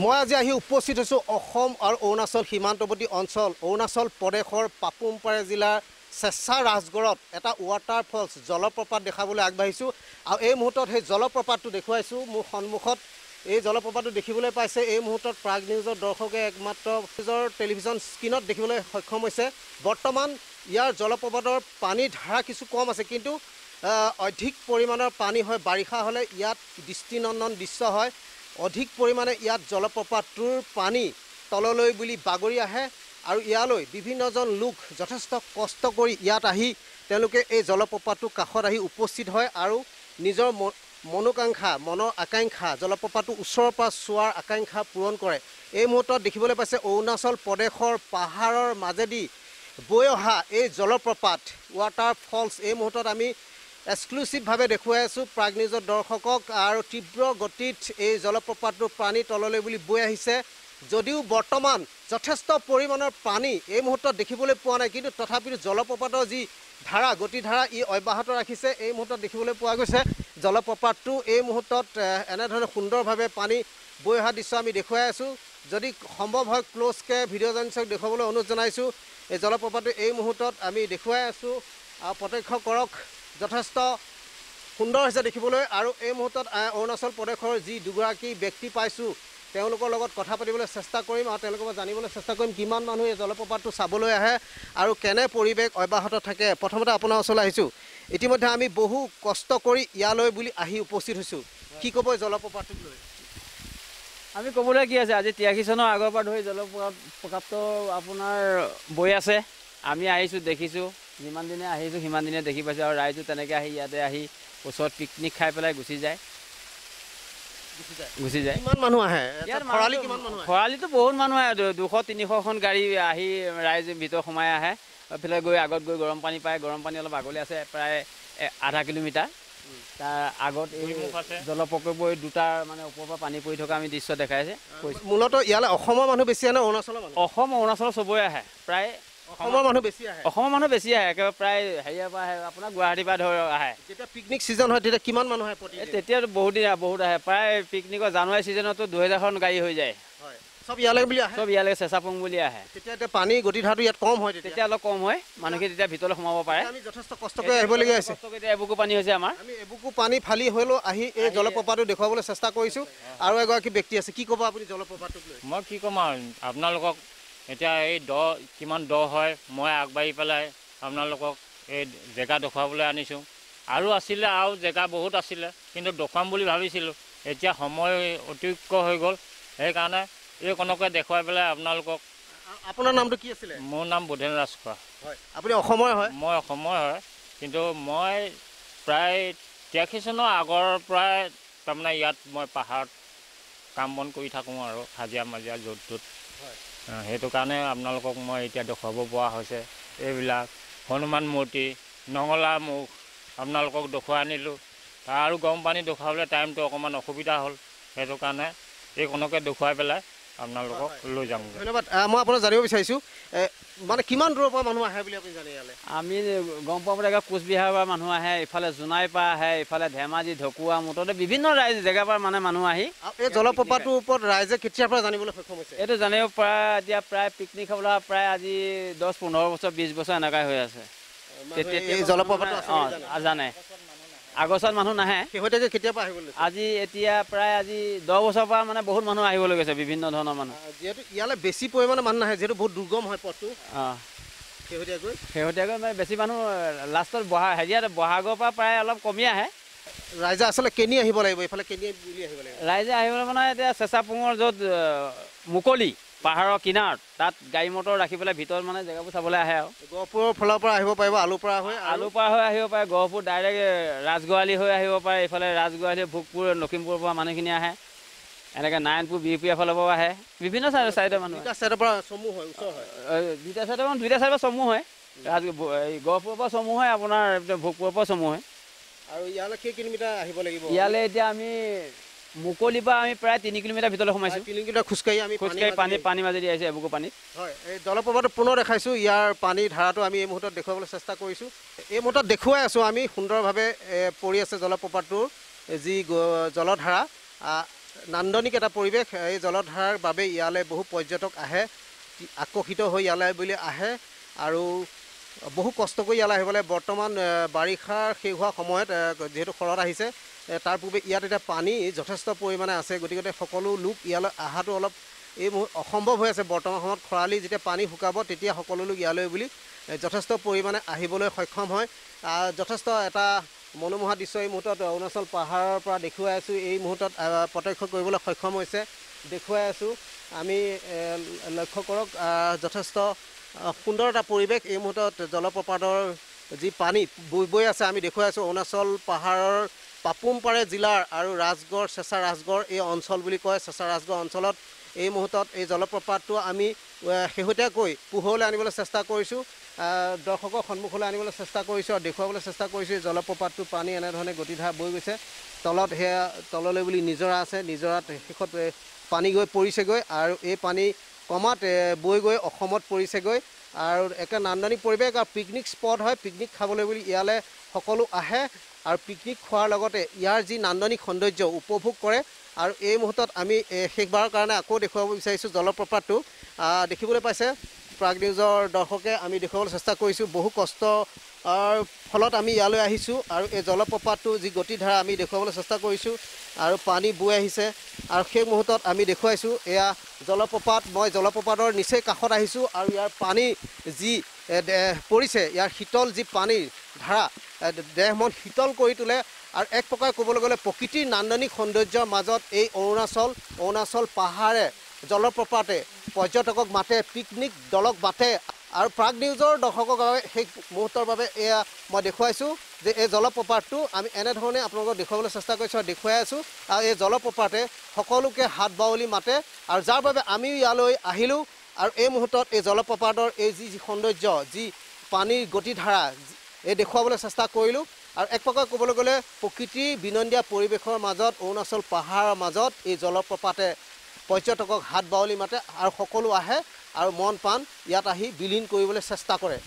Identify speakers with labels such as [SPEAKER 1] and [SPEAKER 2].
[SPEAKER 1] মই আজি আহি উপস্থিত হৈছোঁ অসম আৰু অৰুণাচল সীমান্তৱৰ্তী অঞ্চল অৰুণাচল প্ৰদেশৰ পাপুমপাৰে জিলাৰ চেচা ৰাজগড়ত এটা ৱাটাৰফলছ জলপ্ৰপাত দেখাবলৈ আগবাঢ়িছোঁ আৰু এই মুহূৰ্তত সেই জলপ্ৰপাতটো দেখুৱাইছোঁ মোৰ সন্মুখত এই জলপ্ৰপাতটো দেখিবলৈ পাইছে এই মুহূৰ্তত প্ৰাগ নিউজৰ দৰ্শকে একমাত্ৰ নিজৰ টেলিভিশ্যন স্ক্ৰীণত দেখিবলৈ সক্ষম হৈছে বৰ্তমান ইয়াৰ জলপ্ৰপাতৰ পানী ধাৰা কিছু কম আছে কিন্তু অধিক পৰিমাণৰ পানী হয় বাৰিষা হ'লে ইয়াত দৃষ্টিনন্দন দৃশ্য হয় অধিক পৰিমাণে ইয়াত জলপ্ৰপাতটোৰ পানী তললৈ বুলি বাগৰি আহে আৰু ইয়ালৈ বিভিন্নজন লোক যথেষ্ট কষ্ট কৰি ইয়াত আহি তেওঁলোকে এই জলপ্ৰপাতটো কাষত আহি উপস্থিত হয় আৰু নিজৰ ম মনোকাংক্ষা মনৰ আকাংক্ষা জলপ্ৰপাতটো ওচৰৰ পৰা চোৱাৰ আকাংক্ষা পূৰণ কৰে এই মুহূৰ্তত দেখিবলৈ পাইছে অৰুণাচল প্ৰদেশৰ পাহাৰৰ মাজেদি বৈ অহা এই জলপ্ৰপাত ৱাটাৰ ফলছ এই মুহূৰ্তত আমি এক্সক্লুচিভভাৱে দেখুৱাই আছোঁ প্ৰাগ নিউজৰ দৰ্শকক আৰু তীব্ৰ গতিত এই জলপ্ৰপাতটো পানী তললৈ বুলি বৈ আহিছে যদিও বৰ্তমান যথেষ্ট পৰিমাণৰ পানী এই মুহূৰ্তত দেখিবলৈ পোৱা নাই কিন্তু তথাপিতো জলপ্ৰপাতৰ যি ধাৰা গতিধাৰা ই অব্যাহত ৰাখিছে এই মুহূৰ্তত দেখিবলৈ পোৱা গৈছে জলপ্ৰপাতটো এই মুহূৰ্তত এনেধৰণে সুন্দৰভাৱে পানী বৈ অহা দৃশ্য আমি দেখুৱাই আছোঁ যদি সম্ভৱ হয় ক্ল'জকৈ ভিডিঅ' জানিছক দেখুৱাবলৈ অনুৰোধ জনাইছোঁ এই জলপ্ৰপাতটো এই মুহূৰ্তত আমি দেখুৱাই আছোঁ আৰু প্ৰত্যক্ষ কৰক যথেষ্ট সুন্দৰ হৈছে দেখিবলৈ আৰু এই মুহূৰ্তত অৰুণাচল প্ৰদেশৰ যি দুগৰাকী ব্যক্তি পাইছোঁ তেওঁলোকৰ লগত কথা পাতিবলৈ চেষ্টা কৰিম আৰু তেওঁলোকৰ পৰা জানিবলৈ চেষ্টা কৰিম কিমান মানুহ এই জলপ্ৰপাতটো চাবলৈ আহে আৰু কেনে পৰিৱেশ অব্যাহত থাকে প্ৰথমতে আপোনাৰ ওচৰলৈ আহিছোঁ ইতিমধ্যে আমি বহু কষ্ট
[SPEAKER 2] কৰি ইয়ালৈ বুলি আহি উপস্থিত হৈছোঁ কি ক'ব জলপ্ৰপাতটোক লৈ আমি ক'বলৈ কি আছে আজি তিৰাশী চনৰ আগৰ পৰা ধৰি জলপ্ৰপাত প্ৰকাপ্ত আপোনাৰ বৈ আছে আমি আহিছোঁ দেখিছোঁ যিমান দিনে আহিছোঁ সিমান দিনে দেখি পাইছোঁ আৰু ৰাইজো তেনেকৈ আহি ইয়াতে আহি ওচৰত পিকনিক খাই পেলাই গুচি যায় গুচি যায় কিমান মানুহ আহে খৰালি কিমান মানুহ খৰালিটো বহুত মানুহ আহে দুশ তিনিশখন গাড়ী আহি ৰাইজ ভিতৰ সোমাই আহে এইফালে গৈ আগত গৈ গৰম পানী পায় গৰম পানী অলপ আগলৈ আছে প্ৰায় আধা কিলোমিটাৰ তাৰ আগত এই জলপ্ৰকল্প দুটা মানে ওপৰৰ পৰা পানী পৰি থকা আমি দৃশ্য দেখাইছে মূলতঃ ইয়ালৈ অসমৰ মানুহ বেছি আহে অৰুণাচলৰ অসম অৰুণাচলৰ চবৰে আহে প্ৰায় অসমৰ মানুহ বেছি আহে অসমৰ মানুহ বেছি আহে একেবাৰে প্ৰায় হেৰিয়াৰ পৰা আহে আপোনাৰ গুৱাহাটীৰ পৰা ধৰক আহে যেতিয়া পিকনিক ছিজন হয় তেতিয়া কিমান মানুহ আহে তেতিয়াতো বহুত দিন বহুত আহে প্ৰায় পিকনিকৰ জানুৱাৰী ছিজনতো দুহেজাৰখন গাড়ী হৈ যায়
[SPEAKER 1] চব ইয়ালৈ বুলি আহে
[SPEAKER 2] চব ইয়ালৈ চেচাপং বুলি আহে তেতিয়া পানী গতি ধাৰাটো ইয়াত কম হয় তেতিয়া অলপ কম হয় মানুহখিনি তেতিয়া ভিতৰলৈ সোমাব পাৰে আমি
[SPEAKER 1] যথেষ্ট কষ্টকৈ আহিবলগীয়া হৈছে
[SPEAKER 2] এতিয়া এবুকু পানী হৈছে আমাৰ আমি
[SPEAKER 1] এবুকু পানী ফালি হ'লেও আহি এই জলপ্ৰপাতটো দেখুৱাবলৈ চেষ্টা কৰিছোঁ আৰু এগৰাকী ব্যক্তি আছে কি ক'ব আপুনি জলপ্ৰপাতটোক লৈ
[SPEAKER 2] মই কি ক'ম আৰু আপোনালোকক এতিয়া এই দ কিমান দ হয় মই আগবাঢ়ি পেলাই আপোনালোকক এই জেগা দেখুৱাবলৈ আনিছোঁ আৰু আছিলে আৰু জেগা বহুত আছিলে কিন্তু দেখুৱাম বুলি ভাবিছিলোঁ এতিয়া সময় অতিৰিক্ত হৈ গ'ল সেইকাৰণে এই কণকে দেখুৱাই পেলাই আপোনালোকক আপোনাৰ নামটো কি আছিলে মোৰ নাম বুধেন ৰাজখোৱা হয় আপুনি অসমৰ হয় মই অসমৰ হয় কিন্তু মই প্ৰায় তিৰাশী চনৰ আগৰ পৰাই তাৰমানে ইয়াত মই পাহাৰত কাম বন কৰি থাকোঁ আৰু হাজিৰা মাজিয়া য'ত ত'ত হয় সেইটো কাৰণে আপোনালোকক মই এতিয়া দেখুৱাব পৰা হৈছে এইবিলাক হনুমান মূৰ্তি নঙলা মুখ আপোনালোকক দেখুৱাই আনিলোঁ তাৰ আৰু গৰম পানী দেখুৱাবলৈ টাইমটো অকণমান অসুবিধা হ'ল সেইটো কাৰণে এইকণকে দেখুৱাই পেলাই আপোনালোকক লৈ যাম
[SPEAKER 1] ধন্যবাদ মই আপোনাক জানিব বিচাৰিছোঁ মানে কিমান দূৰৰ পৰা মানুহ আহে বুলি আপুনি জানি
[SPEAKER 2] আমি গম পাওঁ বুলি কোচবিহাৰৰ পৰা মানুহ আহে ইফালে জোনাই পৰা আহে ইফালে ধেমাজি ঢকুৱা মুঠতে বিভিন্ন ৰাইজ জেগাৰ পৰা মানে মানুহ আহি এই জলপ্ৰপাতটোৰ ওপৰত ৰাইজে
[SPEAKER 1] কেতিয়াৰ পৰা জানিবলৈ সক্ষম হৈছে
[SPEAKER 2] এইটো জানিব পৰা এতিয়া প্ৰায় পিকনিক খাবলৈ প্ৰায় আজি দহ পোন্ধৰ বছৰ বিছ বছৰ এনেকুৱাই হৈ আছে জলপ্ৰপাত অঁ জানে আগৰ চাৰ মানুহ নাহে শেহতীয়াকৈ কেতিয়াৰ পৰা আহিবলৈ আজি এতিয়া প্ৰায় আজি দহ বছৰৰ পৰা মানে বহুত মানুহ আহিবলৈ গৈছে বিভিন্ন ধৰণৰ মানুহ যিহেতু ইয়ালৈ বেছি পৰিমাণে মানুহ নাহে যিহেতু বহুত দুৰ্গম হয় পথটো শেহতীয়াকৈ শেহতীয়াকৈ মানে বেছি মানুহ লাষ্টত বহা হেৰিয়াত বহাগৰ পৰা প্ৰায় অলপ কমি আহে ৰাইজে আচলতে কেনি আহিব লাগিব এইফালে
[SPEAKER 1] কেনি বুলি আহিব লাগিব
[SPEAKER 2] ৰাইজে আহিবলৈ মানে এতিয়া চেচাপুঙৰ য'ত মুকলি পাহাৰৰ কিনাৰত তাত গাড়ী মটৰ ৰাখি পেলাই ভিতৰত মানে জেগাবোৰ চাবলৈ আহে আৰু
[SPEAKER 1] গহপুৰৰ ফালৰ পৰা আহিব পাৰিব আলু পৰা
[SPEAKER 2] হৈ পৰা হৈ আহিব পাৰে গহপুৰ ডাইৰেক্ট ৰাজগোৱালী হৈ আহিব পাৰে এইফালে ৰাজগোৱালী ভোগপুৰ লখিমপুৰৰ পৰা মানুহখিনি আহে এনেকৈ নাৰায়ণপুৰ বি পি ফালৰ পৰাও আহে বিভিন্ন চাইডৰ চাইডৰ মানুহ চাইডৰ পৰা চমু হয় দুইটা চাইডৰ মানুহ দুইটা চাইডৰ পৰা চমু হয় ৰাজ এই গহপুৰৰ পৰা চমু হয় আপোনাৰ ভোগপুৰৰ পৰা চমু হয়
[SPEAKER 1] আৰু ইয়ালৈ কেই কিলোমিটাৰ আহিব লাগিব ইয়ালৈ এতিয়া
[SPEAKER 2] আমি মুকলি বা আমি প্ৰায় তিনি কিলোমিটাৰ ভিতৰত সোমাইছোঁ তিনি কিলোমিটাৰ খোজকাঢ়ি আমি খোজকাঢ়ি পানী পানী মাজেদি আহিছে এবুকু পানীত হয় এই জলপ্ৰপাতটো পুনৰ দেখাইছোঁ ইয়াৰ
[SPEAKER 1] পানীৰ ধাৰাটো আমি এই মুহূৰ্তত দেখুৱাবলৈ চেষ্টা কৰিছোঁ এই মুহূৰ্তত দেখুৱাই আছোঁ আমি সুন্দৰভাৱে পৰি আছে জলপ্ৰপাতটোৰ যি জলধাৰা নান্দনিক এটা পৰিৱেশ এই জলধাৰাৰ বাবে ইয়ালৈ বহু পৰ্যটক আহে আকৰ্ষিত হৈ ইয়ালৈ বুলি আহে আৰু বহু কষ্ট কৰি ইয়ালৈ আহিব লাগে বৰ্তমান বাৰিষাৰ শেষ হোৱা সময়ত যিহেতু শৰৎ আহিছে তাৰ পূৰ্বে ইয়াত এতিয়া পানী যথেষ্ট পৰিমাণে আছে গতিকে সকলো লোক ইয়ালৈ অহাটো অলপ এই অসম্ভৱ হৈ আছে বৰ্তমান সময়ত খৰালি যেতিয়া পানী শুকাব তেতিয়া সকলো লোক ইয়ালৈ বুলি যথেষ্ট পৰিমাণে আহিবলৈ সক্ষম হয় যথেষ্ট এটা মনোমোহা দৃশ্য এই মুহূৰ্তত অৰুণাচল পাহাৰৰ পৰা দেখুৱাই আছোঁ এই মুহূৰ্তত প্ৰত্যক্ষ কৰিবলৈ সক্ষম হৈছে দেখুৱাই আছোঁ আমি লক্ষ্য কৰক যথেষ্ট সুন্দৰ এটা পৰিৱেশ এই মুহূৰ্তত জলপ্ৰপাতৰ যি পানী বৈ বৈ আছে আমি দেখুৱাই আছোঁ অৰুণাচল পাহাৰৰ পাপুমপাৰে জিলাৰ আৰু ৰাজগড় চেঁচা ৰাজগড় এই অঞ্চল বুলি কয় চেঁচা ৰাজগড় অঞ্চলত এই মুহূৰ্তত এই জলপ্ৰপাতটো আমি শেহতীয়াকৈ পোহৰলৈ আনিবলৈ চেষ্টা কৰিছোঁ দৰ্শকৰ সন্মুখলৈ আনিবলৈ চেষ্টা কৰিছোঁ আৰু দেখুৱাবলৈ চেষ্টা কৰিছোঁ এই জলপ্ৰপাতটো পানী এনেধৰণে গতিধাৰা বৈ গৈছে তলত সেয়া তললৈ বুলি নিজৰা আছে নিজৰাত শেষত পানী গৈ পৰিছেগৈ আৰু এই পানী ক্ৰমাত বৈ গৈ অসমত পৰিছেগৈ আৰু একে নান্দনিক পৰিৱেশ আৰু পিকনিক স্পট হয় পিকনিক খাবলৈ বুলি ইয়ালৈ সকলো আহে আৰু পিকনিক খোৱাৰ লগতে ইয়াৰ যি নান্দনিক সৌন্দৰ্য উপভোগ কৰে আৰু এই মুহূৰ্তত আমি শেষবাৰৰ কাৰণে আকৌ দেখুৱাব বিচাৰিছোঁ জলপ্ৰপাতটো দেখিবলৈ পাইছে প্ৰাগ নিউজৰ দৰ্শকে আমি দেখুৱাবলৈ চেষ্টা কৰিছোঁ বহু কষ্ট ফলত আমি ইয়ালৈ আহিছোঁ আৰু এই জলপ্ৰপাতটো যি গতিধাৰা আমি দেখুৱাবলৈ চেষ্টা কৰিছোঁ আৰু পানী বৈ আহিছে আৰু সেই মুহূৰ্তত আমি দেখুৱাইছোঁ এয়া জলপ্ৰপাত মই জলপ্ৰপাতৰ নিচেই কাষত আহিছোঁ আৰু ইয়াৰ পানী যি পৰিছে ইয়াৰ শীতল যি পানীৰ ধাৰা দেহ মন শীতল কৰি তোলে আৰু এক প্ৰকাৰে ক'বলৈ গ'লে প্ৰকৃতিৰ নান্দনিক সৌন্দৰ্যৰ মাজত এই অৰুণাচল অৰুণাচল পাহাৰে জলপ্ৰপাতে পৰ্যটকক মাতে পিকনিক দলক মাতে আৰু প্ৰাগ নিউজৰ দৰ্শকৰ বাবে সেই মুহূৰ্তৰ বাবে এয়া মই দেখুৱাইছোঁ যে এই জলপ্ৰপাতটো আমি এনেধৰণে আপোনালোকক দেখুৱাবলৈ চেষ্টা কৰিছোঁ আৰু দেখুৱাই আছোঁ আৰু এই জলপ্ৰপাতে সকলোকে হাত বাউলি মাতে আৰু যাৰ বাবে আমিও ইয়ালৈ আহিলোঁ আৰু এই মুহূৰ্তত এই জলপ্ৰপাতৰ এই যি যি সৌন্দৰ্য যি পানীৰ গতিধাৰা এই দেখুৱাবলৈ চেষ্টা কৰিলোঁ আৰু এক প্ৰকাৰ ক'বলৈ গ'লে প্ৰকৃতি বিনন্দীয়া পৰিৱেশৰ মাজত অৰুণাচল পাহাৰৰ মাজত এই জলপ্ৰপাতে পৰ্যটকক হাত বাউলি মাতে আৰু সকলো আহে আৰু মন প্ৰাণ ইয়াত আহি বিলীন কৰিবলৈ চেষ্টা কৰে